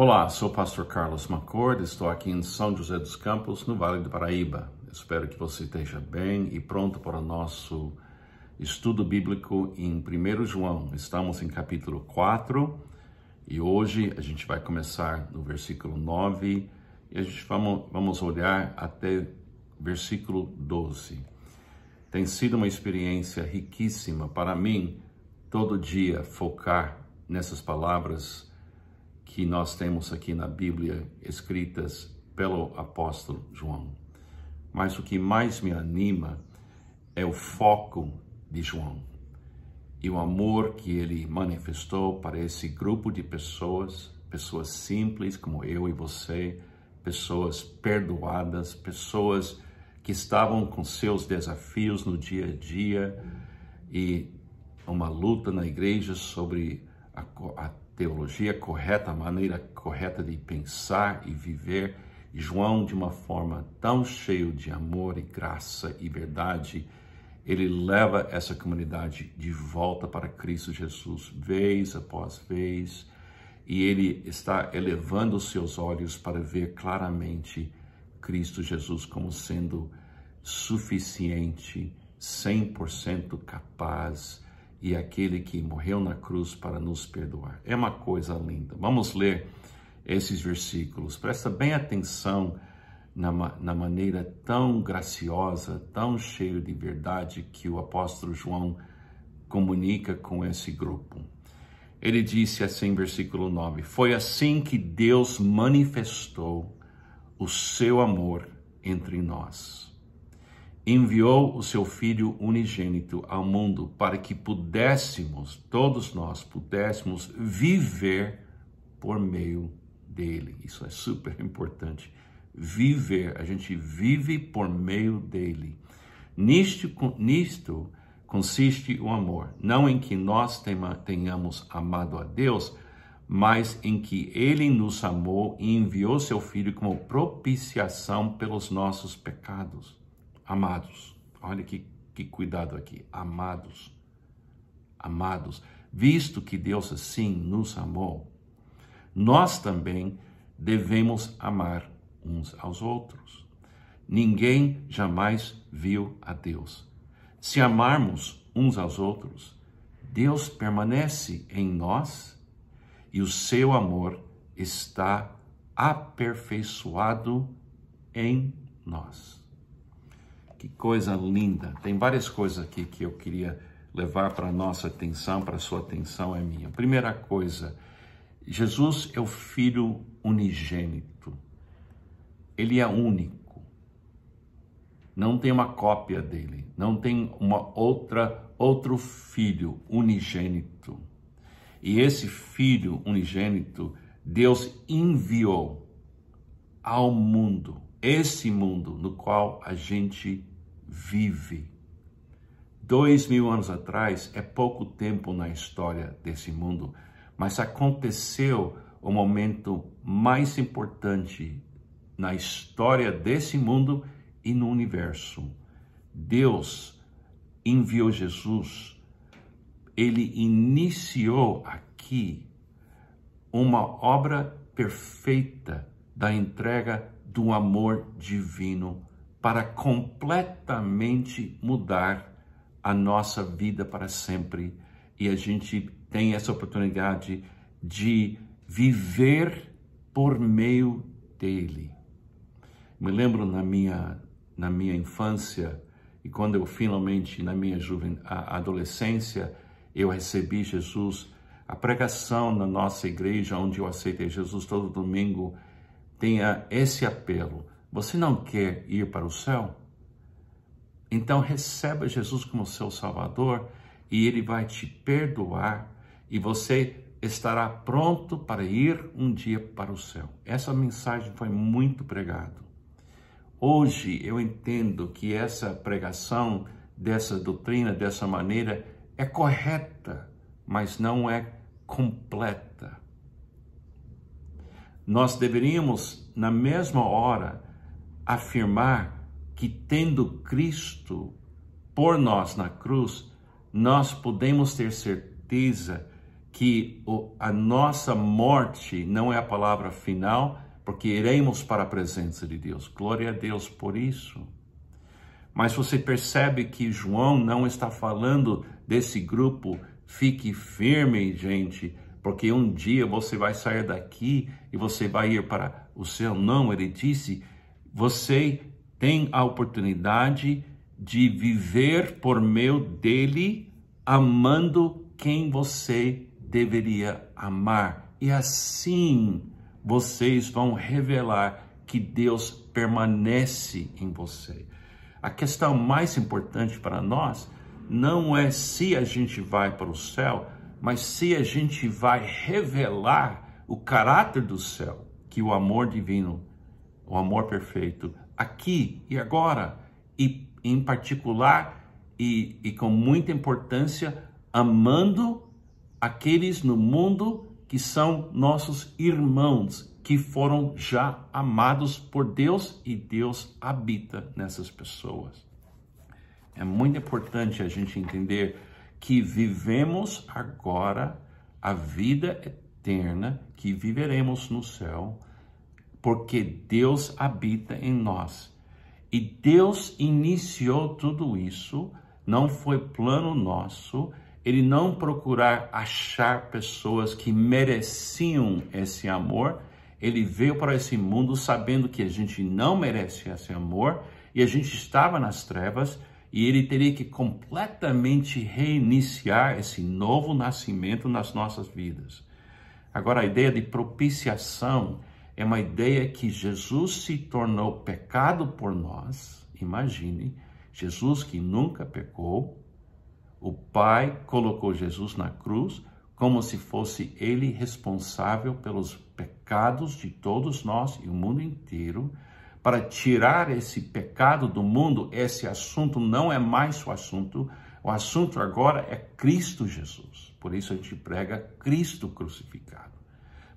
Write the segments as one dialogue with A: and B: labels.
A: Olá, sou o pastor Carlos Macorda, estou aqui em São José dos Campos, no Vale do Paraíba. Espero que você esteja bem e pronto para o nosso estudo bíblico em 1 João. Estamos em capítulo 4 e hoje a gente vai começar no versículo 9 e a gente vamos, vamos olhar até versículo 12. Tem sido uma experiência riquíssima para mim todo dia focar nessas palavras que nós temos aqui na Bíblia escritas pelo apóstolo João. Mas o que mais me anima é o foco de João e o amor que ele manifestou para esse grupo de pessoas, pessoas simples como eu e você, pessoas perdoadas, pessoas que estavam com seus desafios no dia a dia e uma luta na igreja sobre a, a teologia correta, a maneira correta de pensar e viver. João, de uma forma tão cheio de amor e graça e verdade, ele leva essa comunidade de volta para Cristo Jesus, vez após vez, e ele está elevando os seus olhos para ver claramente Cristo Jesus como sendo suficiente, 100% capaz, e aquele que morreu na cruz para nos perdoar. É uma coisa linda. Vamos ler esses versículos. Presta bem atenção na, na maneira tão graciosa, tão cheia de verdade que o apóstolo João comunica com esse grupo. Ele disse assim, versículo 9: Foi assim que Deus manifestou o seu amor entre nós enviou o seu Filho unigênito ao mundo para que pudéssemos, todos nós pudéssemos viver por meio dele. Isso é super importante. Viver, a gente vive por meio dele. Nisto, nisto consiste o amor, não em que nós tenhamos amado a Deus, mas em que ele nos amou e enviou seu Filho como propiciação pelos nossos pecados. Amados, olha que, que cuidado aqui. Amados, amados, visto que Deus assim nos amou, nós também devemos amar uns aos outros. Ninguém jamais viu a Deus. Se amarmos uns aos outros, Deus permanece em nós e o seu amor está aperfeiçoado em nós. Que coisa linda! Tem várias coisas aqui que eu queria levar para nossa atenção, para sua atenção é minha. Primeira coisa, Jesus é o filho unigênito. Ele é único. Não tem uma cópia dele, não tem uma outra outro filho unigênito. E esse filho unigênito Deus enviou ao mundo, esse mundo no qual a gente vive. Dois mil anos atrás é pouco tempo na história desse mundo, mas aconteceu o momento mais importante na história desse mundo e no universo. Deus enviou Jesus, ele iniciou aqui uma obra perfeita da entrega do amor divino para completamente mudar a nossa vida para sempre. E a gente tem essa oportunidade de viver por meio dele. Me lembro na minha, na minha infância e quando eu finalmente, na minha juven, adolescência, eu recebi Jesus, a pregação na nossa igreja, onde eu aceitei Jesus todo domingo, tinha esse apelo você não quer ir para o céu? Então receba Jesus como seu Salvador e ele vai te perdoar e você estará pronto para ir um dia para o céu. Essa mensagem foi muito pregada. Hoje eu entendo que essa pregação dessa doutrina, dessa maneira, é correta, mas não é completa. Nós deveríamos, na mesma hora, afirmar que, tendo Cristo por nós na cruz, nós podemos ter certeza que a nossa morte não é a palavra final, porque iremos para a presença de Deus. Glória a Deus por isso. Mas você percebe que João não está falando desse grupo, fique firme, gente, porque um dia você vai sair daqui e você vai ir para o céu. Não, ele disse você tem a oportunidade de viver por meio dele, amando quem você deveria amar. E assim vocês vão revelar que Deus permanece em você. A questão mais importante para nós não é se a gente vai para o céu, mas se a gente vai revelar o caráter do céu que o amor divino o amor perfeito, aqui e agora, e em particular e, e com muita importância, amando aqueles no mundo que são nossos irmãos, que foram já amados por Deus e Deus habita nessas pessoas. É muito importante a gente entender que vivemos agora a vida eterna que viveremos no céu porque Deus habita em nós. E Deus iniciou tudo isso, não foi plano nosso, ele não procurar achar pessoas que mereciam esse amor. Ele veio para esse mundo sabendo que a gente não merece esse amor e a gente estava nas trevas e ele teria que completamente reiniciar esse novo nascimento nas nossas vidas. Agora, a ideia de propiciação é uma ideia que Jesus se tornou pecado por nós. Imagine, Jesus que nunca pecou, o Pai colocou Jesus na cruz como se fosse ele responsável pelos pecados de todos nós e o mundo inteiro. Para tirar esse pecado do mundo, esse assunto não é mais o assunto. O assunto agora é Cristo Jesus. Por isso a gente prega Cristo crucificado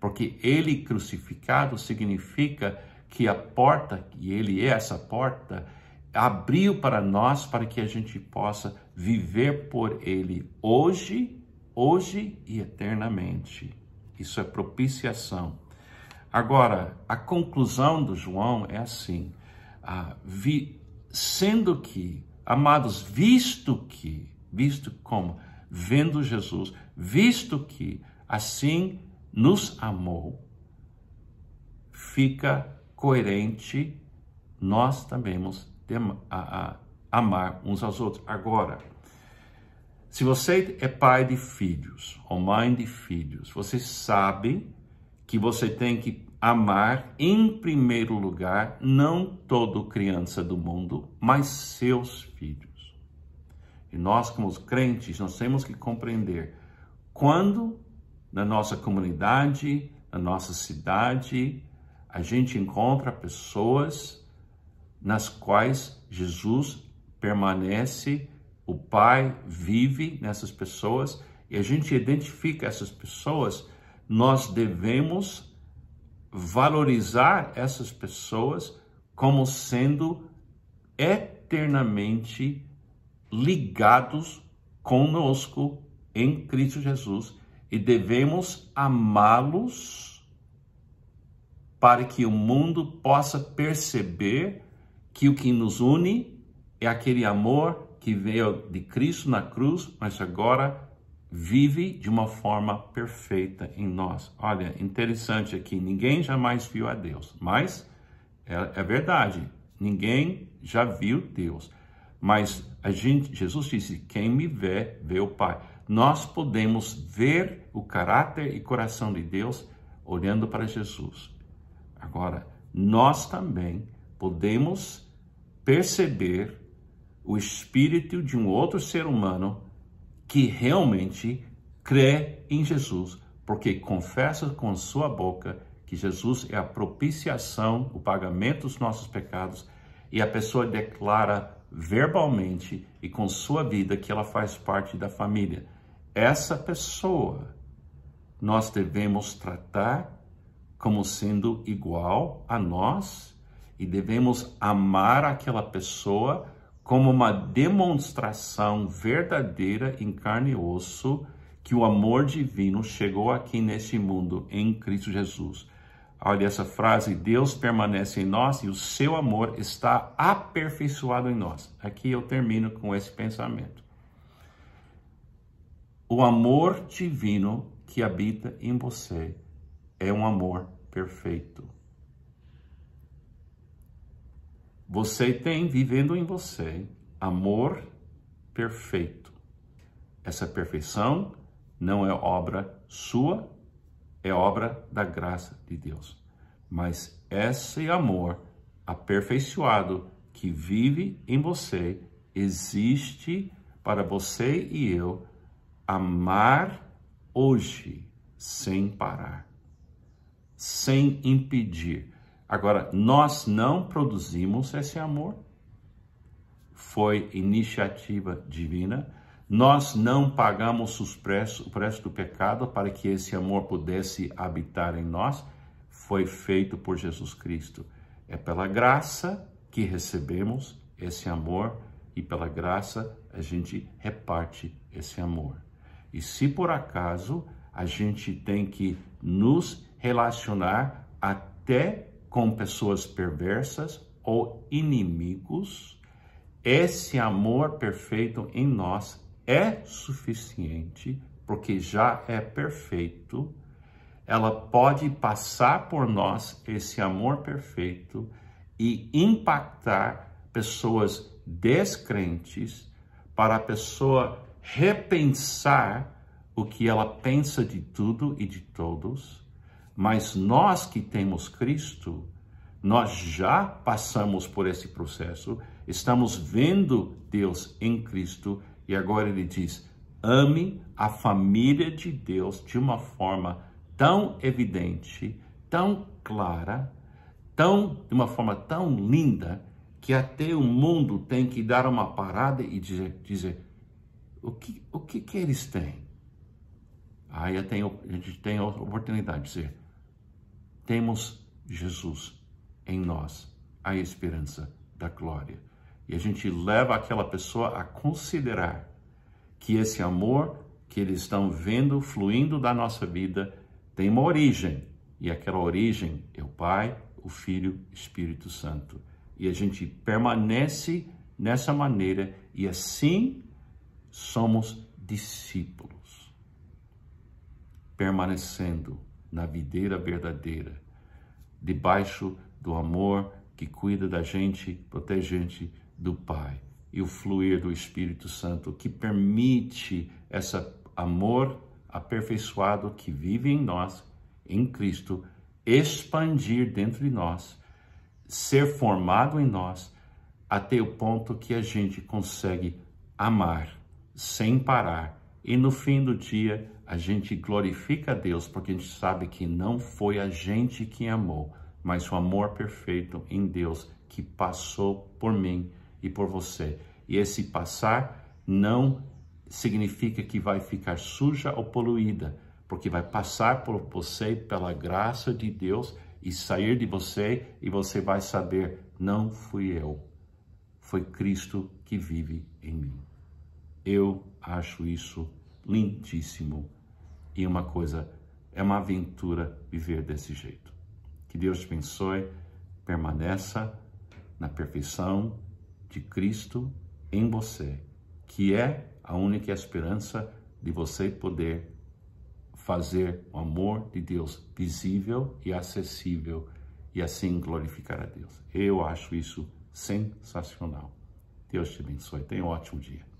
A: porque ele crucificado significa que a porta, e ele é essa porta, abriu para nós para que a gente possa viver por ele hoje, hoje e eternamente. Isso é propiciação. Agora, a conclusão do João é assim: ah, vi, sendo que, amados, visto que, visto como, vendo Jesus, visto que, assim nos amou, fica coerente nós também a, amar uns aos outros. Agora, se você é pai de filhos ou mãe de filhos, você sabe que você tem que amar em primeiro lugar não todo criança do mundo, mas seus filhos. E nós como crentes, nós temos que compreender quando na nossa comunidade, na nossa cidade, a gente encontra pessoas nas quais Jesus permanece, o Pai vive nessas pessoas e a gente identifica essas pessoas, nós devemos valorizar essas pessoas como sendo eternamente ligados conosco em Cristo Jesus e devemos amá-los para que o mundo possa perceber que o que nos une é aquele amor que veio de Cristo na cruz, mas agora vive de uma forma perfeita em nós. Olha, interessante aqui, ninguém jamais viu a Deus, mas é, é verdade, ninguém já viu Deus. Mas a gente, Jesus disse: quem me vê, vê o Pai nós podemos ver o caráter e coração de Deus olhando para Jesus. Agora, nós também podemos perceber o espírito de um outro ser humano que realmente crê em Jesus, porque confessa com sua boca que Jesus é a propiciação, o pagamento dos nossos pecados, e a pessoa declara verbalmente e com sua vida que ela faz parte da família essa pessoa nós devemos tratar como sendo igual a nós e devemos amar aquela pessoa como uma demonstração verdadeira em carne e osso que o amor divino chegou aqui neste mundo em Cristo Jesus. Olha essa frase: Deus permanece em nós e o seu amor está aperfeiçoado em nós. Aqui eu termino com esse pensamento. O amor divino que habita em você é um amor perfeito. Você tem vivendo em você amor perfeito. Essa perfeição não é obra sua, é obra da graça de Deus. Mas esse amor aperfeiçoado que vive em você existe para você e eu amar hoje sem parar, sem impedir. Agora, nós não produzimos esse amor. Foi iniciativa divina. Nós não pagamos os preços, o preço do pecado para que esse amor pudesse habitar em nós. Foi feito por Jesus Cristo. É pela graça que recebemos esse amor e pela graça a gente reparte esse amor. E se por acaso a gente tem que nos relacionar até com pessoas perversas ou inimigos, esse amor perfeito em nós é suficiente, porque já é perfeito. Ela pode passar por nós esse amor perfeito e impactar pessoas descrentes para a pessoa repensar o que ela pensa de tudo e de todos, mas nós que temos Cristo, nós já passamos por esse processo, estamos vendo Deus em Cristo e agora ele diz: ame a família de Deus de uma forma tão evidente, tão clara, tão de uma forma tão linda que até o mundo tem que dar uma parada e dizer, dizer o que, o que, que eles têm? Aí a gente tem a oportunidade de dizer: temos Jesus em nós, a esperança da glória. E a gente leva aquela pessoa a considerar que esse amor que eles estão vendo fluindo da nossa vida tem uma origem. E aquela origem é o Pai, o Filho, Espírito Santo. E a gente permanece nessa maneira e assim somos discípulos, permanecendo na videira verdadeira, debaixo do amor que cuida da gente, protege a gente do Pai, e o fluir do Espírito Santo que permite esse amor aperfeiçoado que vive em nós, em Cristo, expandir dentro de nós, ser formado em nós, até o ponto que a gente consegue amar sem parar. E no fim do dia, a gente glorifica a Deus porque a gente sabe que não foi a gente que amou, mas o amor perfeito em Deus que passou por mim e por você. E esse passar não significa que vai ficar suja ou poluída, porque vai passar por você pela graça de Deus e sair de você e você vai saber: não fui eu, foi Cristo que vive em mim. Eu acho isso lindíssimo e uma coisa, é uma aventura viver desse jeito. Que Deus te abençoe, permaneça na perfeição de Cristo em você, que é a única esperança de você poder fazer o amor de Deus visível e acessível e assim glorificar a Deus. Eu acho isso sensacional. Deus te abençoe. Tenha um ótimo dia.